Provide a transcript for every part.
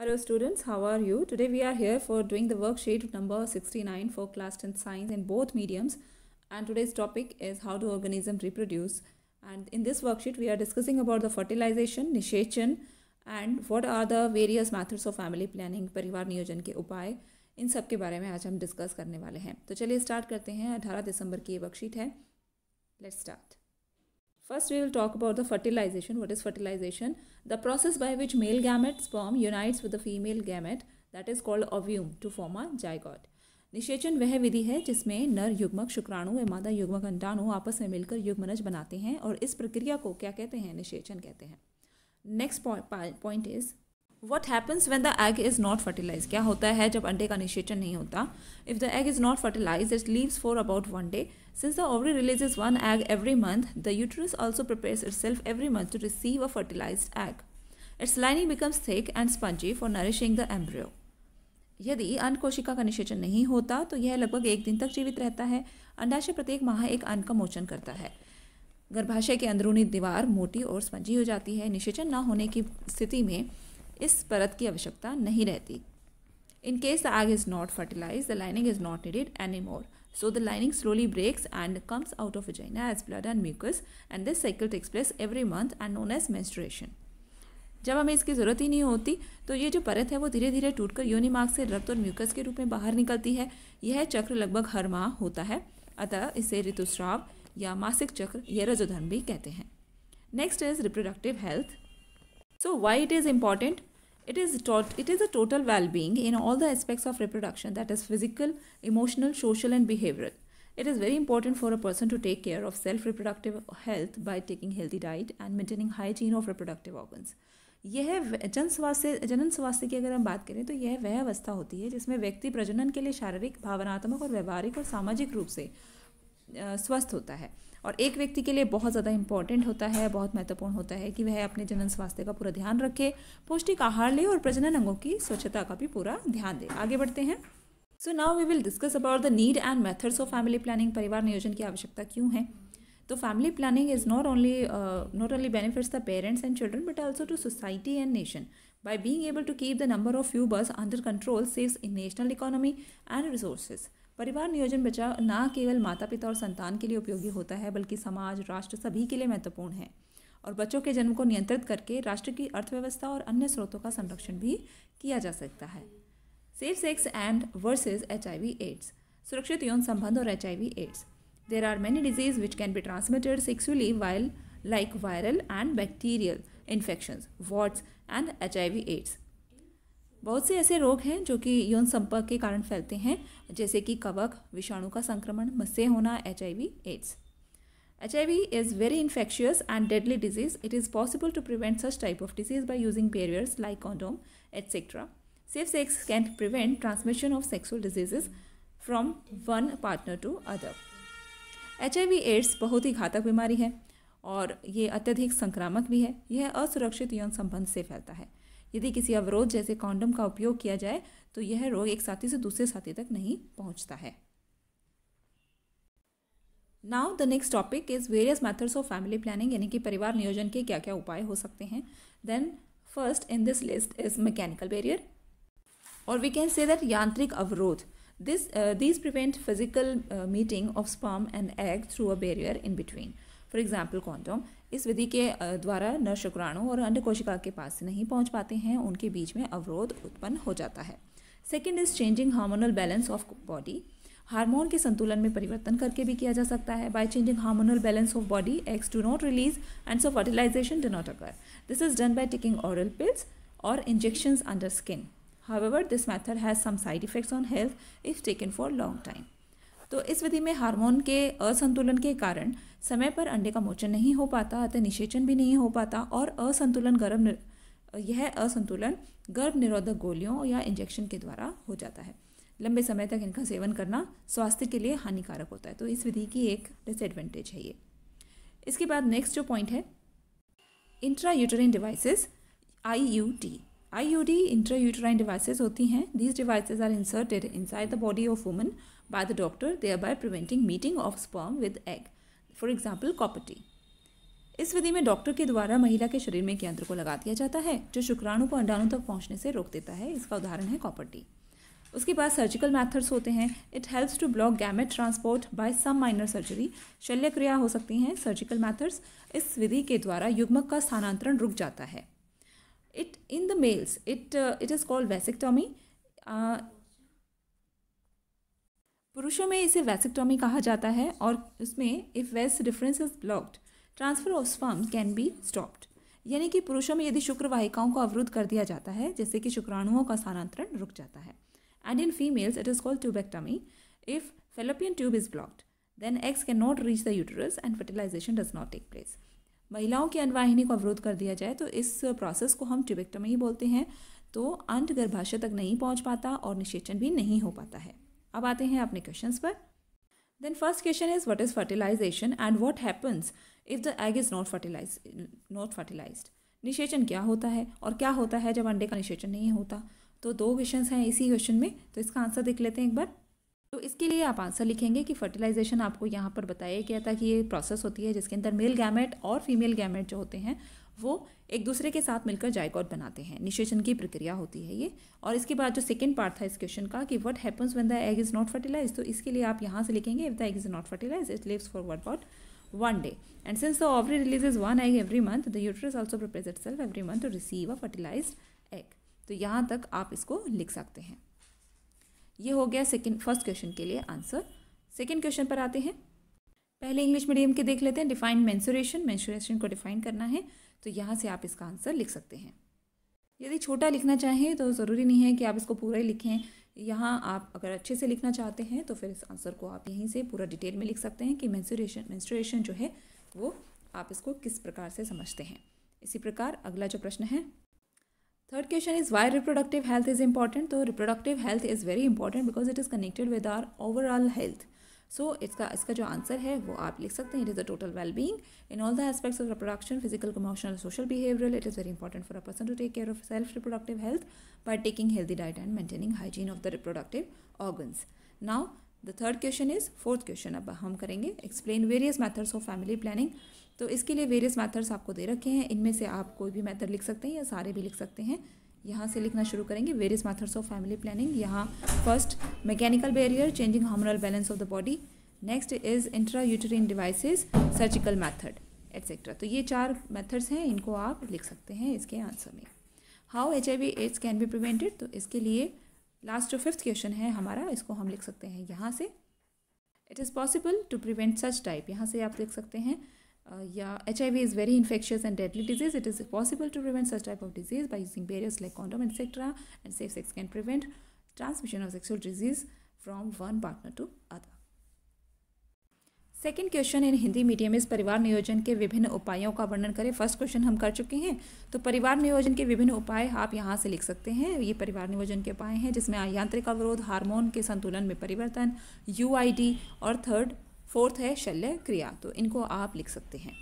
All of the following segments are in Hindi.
Hello students, how are you? Today we are here for doing the worksheet number 69 for class 10 science in both mediums and today's topic is how do organisms reproduce and in this worksheet we are discussing about the fertilization, निषेचन and what are the various methods of family planning, परिवार नियोजन के उपाय इन सब के बारे में आज हम डिस्कस करने वाले हैं तो चलिए स्टार्ट करते हैं 18 दिसंबर की ये वर्कशीट है let's start First, we will talk about the fertilization. What is fertilization? The process by which male gamete sperm unites with the female gamete that is called ovum to form a zygote. निषेचन वह विधि है जिसमें नर युग्मक शुक्राणु व मादा युग्मक अंडाणु आपस में मिलकर युग्मनज बनाते हैं और इस प्रक्रिया को क्या कहते हैं निषेचन कहते हैं next point is what happens when the egg is not fertilise क्या होता है जब अंडे का निषेचन नहीं होता if the egg is not fertilise it lives for about one day since the ovary is one egg every month the uterus also prepare itself every month to receive a fertilise egg its lining becomes thick and spongy for nourishing the embryo यदि अंड कोशिका का निषेचन नहीं होता तो यह लगभग एक दिन तक जीवित रहता है अंडाशय प्रत्येक माह एक अंड का मोचन करता है गर्भाशय की अंदरूनी दीवार मोटी और स्पंजी हो जाती है निषेचन ना होने की स्थिति में इस परत की आवश्यकता नहीं रहती in case the egg is not fertilise the lining is not needed any more so the lining slowly breaks and comes out of vagina as blood and mucus and this cycle takes place every month and known as menstruation जब हमें इसकी ज़रूरत ही नहीं होती तो ये जो परत है वो धीरे धीरे टूटकर योनिमार्ग से रक्त और म्यूकस के रूप में बाहर निकलती है यह चक्र लगभग हर माह होता है अतः इसे ऋतुस्राव या मासिक चक्र यह रजोधर्म भी कहते हैं next is reproductive health So why it is important? It is, tot- it is a total well-being in all the aspects of reproduction that is physical, emotional, social and behavioral. It is very important for a person to take care of self-reproductive health by taking healthy diet and maintaining hygiene of reproductive organs. यह जन स्वास्थ्य जनन स्वास्थ्य की अगर हम बात करें तो यह वह अवस्था होती है जिसमें व्यक्ति प्रजनन के लिए शारीरिक भावनात्मक और व्यवहारिक और सामाजिक रूप से स्वस्थ होता है और एक व्यक्ति के लिए बहुत ज़्यादा इंपॉर्टेंट होता है बहुत महत्वपूर्ण होता है कि वह अपने जनन स्वास्थ्य का पूरा ध्यान रखे पौष्टिक आहार ले और प्रजनन अंगों की स्वच्छता का भी पूरा ध्यान दे आगे बढ़ते हैं so now we will discuss about the need and methods of family planning परिवार नियोजन की आवश्यकता क्यों है तो family planning is not only not only benefits the parents and children but also to society and nation being able to keep the number of of births under control saves in national economy and resources परिवार नियोजन बचाव न केवल माता पिता और संतान के लिए उपयोगी होता है बल्कि समाज राष्ट्र सभी के लिए महत्वपूर्ण है और बच्चों के जन्म को नियंत्रित करके राष्ट्र की अर्थव्यवस्था और अन्य स्रोतों का संरक्षण भी किया जा सकता है safe sex and versus H AIDS सुरक्षित यौन संबंध और H AIDS there are many disease which can be transmitted sexually while like viral and bacterial infections what's and H AIDS बहुत से ऐसे रोग हैं जो कि यौन संपर्क के कारण फैलते हैं जैसे कि कवक विषाणु का संक्रमण मस्से होना H I V AIDS H I V is very infectious and deadly disease it is possible to prevent such type of disease by using barriers like condom etcetera safe sex can prevent transmission of sexual diseases from one partner to other H I V AIDS बहुत ही घातक बीमारी है और ये अत्यधिक संक्रामक भी है यह असुरक्षित यौन संबंध से फैलता है यदि किसी अवरोध जैसे कॉन्डम का उपयोग किया जाए तो यह रोग एक साथी से दूसरे साथी तक नहीं पहुंचता है now the next topic is various methods of family planning यानी कि परिवार नियोजन के क्या क्या उपाय हो सकते हैं then first in this list is mechanical barrier और वी कैन से दैट यांत्रिक अवरोध this this prevent physical meeting of sperm and egg through a barrier in between for example condom इस विधि के द्वारा नर शुक्राणु और अन्य कोशिका के पास नहीं पहुंच पाते हैं उनके बीच में अवरोध उत्पन्न हो जाता है second is changing hormonal balance of body hormone के संतुलन में परिवर्तन करके भी किया जा सकता है by changing hormonal balance of body eggs do not release and so fertilisation do not occur this is done by taking oral pills और injections under skin however this method has some side effects on health if taken for long time तो इस विधि में हार्मोन के असंतुलन के कारण समय पर अंडे का मोचन नहीं हो पाता अतः निषेचन भी नहीं हो पाता और असंतुलन गर्भ यह असंतुलन गर्भ निरोधक गोलियों या इंजेक्शन के द्वारा हो जाता है लंबे समय तक इनका सेवन करना स्वास्थ्य के लिए हानिकारक होता है तो इस विधि की एक डिसएडवेंटेज है ये इसके बाद नेक्स्ट जो पॉइंट है intra uterine devices I U T I intra uterine devices होती हैं these are inserted inside the body of woman by the doctor they are by preventing meeting of sperm with egg for example copper T इस विधि में डॉक्टर के द्वारा महिला के शरीर में एक यंत्र को लगा दिया जाता है जो शुक्राणु को अंडाणु तक पहुंचने से रोक देता है इसका उदाहरण है कॉपर्टी उसके बाद सर्जिकल मेथड्स होते हैं it helps to block gamete transport by some minor surgery शल्यक्रिया हो सकती हैं सर्जिकल मेथड्स इस विधि के द्वारा युग्मक का स्थानांतरण रुक जाता है it in the males it uh, it is called vasectomy uh, पुरुषों में इसे वैसेक्टोमी कहा जाता है और उसमें if vas deferens is blocked transfer of sperm can be stopped यानी कि पुरुषों में यदि शुक्रवाहिकाओं को अवरुद्ध कर दिया जाता है जैसे कि शुक्राणुओं का स्थानांतरण रुक जाता है and in females it is called tubectomy if fallopian tube is blocked then eggs can not reach the uterus and fertilisation does not take place महिलाओं की अनवाहिनी को अवरोध कर दिया जाए तो इस प्रोसेस को हम ट्यूबेक्टमी ही बोलते हैं तो अंत गर्भाशय तक नहीं पहुंच पाता और निषेचन भी नहीं हो पाता है अब आते हैं अपने क्वेश्चन पर then first question is what is fertilisation and what happens if the egg is not fertilise not fertilise निषेचन क्या होता है और क्या होता है जब अंडे का निषेचन नहीं होता तो दो क्वेश्चन हैं इसी क्वेश्चन में तो इसका आंसर देख लेते हैं एक बार तो इसके लिए आप आंसर लिखेंगे कि फर्टिलाइजेशन आपको यहाँ पर बताया गया था कि ये प्रोसेस होती है जिसके अंदर मेल गैमेट और फीमेल गैमेट जो होते हैं वो एक दूसरे के साथ मिलकर जायकॉट बनाते हैं निषेचन की प्रक्रिया होती है ये और इसके बाद जो सेकेंड पार्ट था इस क्वेश्चन का कि what happens when the egg is not fertilise तो इसके लिए आप यहाँ से लिखेंगे if the egg is not fertilise it lives for what what and since the ovary release is one egg every month the uterus also also itself every month to receive a fertilise egg तो यहाँ तक आप इसको लिख सकते हैं ये हो गया सेकेंड फर्स्ट क्वेश्चन के लिए आंसर सेकेंड क्वेश्चन पर आते हैं पहले इंग्लिश मीडियम के देख लेते हैं डिफाइंड मैंसुरेशन मैंसुरेशन को डिफाइन करना है तो यहाँ से आप इसका आंसर लिख सकते हैं यदि छोटा लिखना चाहें तो ज़रूरी नहीं है कि आप इसको पूरा ही लिखें यहाँ आप अगर अच्छे से लिखना चाहते हैं तो फिर इस आंसर को आप यहीं से पूरा डिटेल में लिख सकते हैं कि मैंसुरेशन मैंसुरेशन जो है वो आप इसको किस प्रकार से समझते हैं इसी प्रकार अगला जो प्रश्न है third question is why reproductive health is important तो reproductive health is very important because it is connected with our overall health so इसका इसका जो आंसर है वो आप लिख सकते हैं it is the total well being in all the aspects of reproduction physical emotional social behavioural it is very important for a person to take care of self reproductive health by taking healthy diet and maintaining hygiene of the reproductive organs now the third question is fourth question अब हम करेंगे explain various methods of family planning तो इसके लिए वेरियस मैथड्स आपको दे रखे हैं इनमें से आप कोई भी मैथड लिख सकते हैं या सारे भी लिख सकते हैं यहाँ से लिखना शुरू करेंगे various methods of family planning यहाँ first mechanical barrier changing hormonal balance of the body next is intra uterine devices surgical method etcetera तो ये चार मैथड्स हैं इनको आप लिख सकते हैं इसके आंसर में how H I V AIDS can be prevented तो इसके लिए लास्ट जो फिफ्थ क्वेश्चन है हमारा इसको हम लिख सकते हैं यहाँ से it is possible to prevent such type यहाँ से आप लिख सकते हैं या H I V is very infectious and deadly disease it is possible to prevent such type of disease by using barriers like condom etcetera and safe sex can prevent transmission of sexual disease from one partner to other second question in Hindi medium इस परिवार नियोजन के विभिन्न उपायों का वर्णन करें फर्स्ट क्वेश्चन हम कर चुके हैं तो परिवार नियोजन के विभिन्न उपाय आप यहाँ से लिख सकते हैं ये परिवार नियोजन के उपाय हैं जिसमें यांत्रिक अवरोध हार्मोन के संतुलन में परिवर्तन यू और थर्ड फोर्थ है शल्य क्रिया तो इनको आप लिख सकते हैं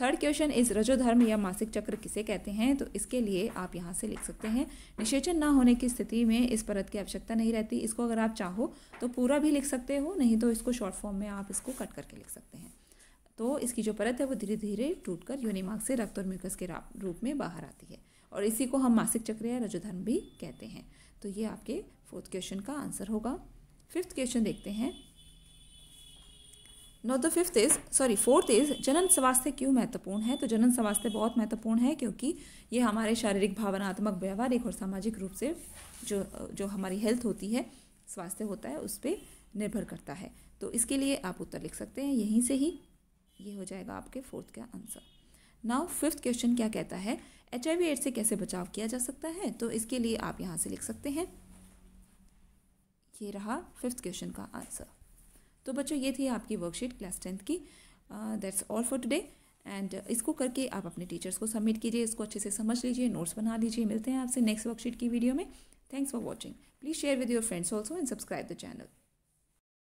थर्ड क्वेश्चन इज रजोधर्म या मासिक चक्र किसे कहते हैं तो इसके लिए आप यहाँ से लिख सकते हैं निषेचन ना होने की स्थिति में इस परत की आवश्यकता नहीं रहती इसको अगर आप चाहो तो पूरा भी लिख सकते हो नहीं तो इसको शॉर्ट फॉर्म में आप इसको कट करके लिख सकते हैं तो इसकी जो परत है वो धीरे धीरे टूट कर यूनिमार्ग से रक्त और म्यूकस के रूप में बाहर आती है और इसी को हम मासिक चक्र या रजोधर्म भी कहते हैं तो ये आपके फोर्थ क्वेश्चन का आंसर होगा फिफ्थ क्वेश्चन देखते हैं no the fifth is sorry fourth is जनन स्वास्थ्य क्यों महत्वपूर्ण है तो जनन स्वास्थ्य बहुत महत्वपूर्ण है क्योंकि ये हमारे शारीरिक भावनात्मक व्यवहारिक और सामाजिक रूप से जो जो हमारी हेल्थ होती है स्वास्थ्य होता है उस पर निर्भर करता है तो इसके लिए आप उत्तर लिख सकते हैं यहीं से ही ये हो जाएगा आपके फोर्थ का आंसर नाउ फिफ्थ क्वेश्चन क्या कहता है एच आई वी एड से कैसे बचाव किया जा सकता है तो इसके लिए आप यहाँ से लिख सकते हैं ये रहा फिफ्थ क्वेश्चन का आंसर तो बच्चों ये थी आपकी वर्कशीट क्लास टेंथ की दैट्स ऑल फॉर टुडे एंड इसको करके आप अपने टीचर्स को सबमिट कीजिए इसको अच्छे से समझ लीजिए नोट्स बना लीजिए मिलते हैं आपसे नेक्स्ट वर्कशीट की वीडियो में thanks for watching please share with your friends also and subscribe the channel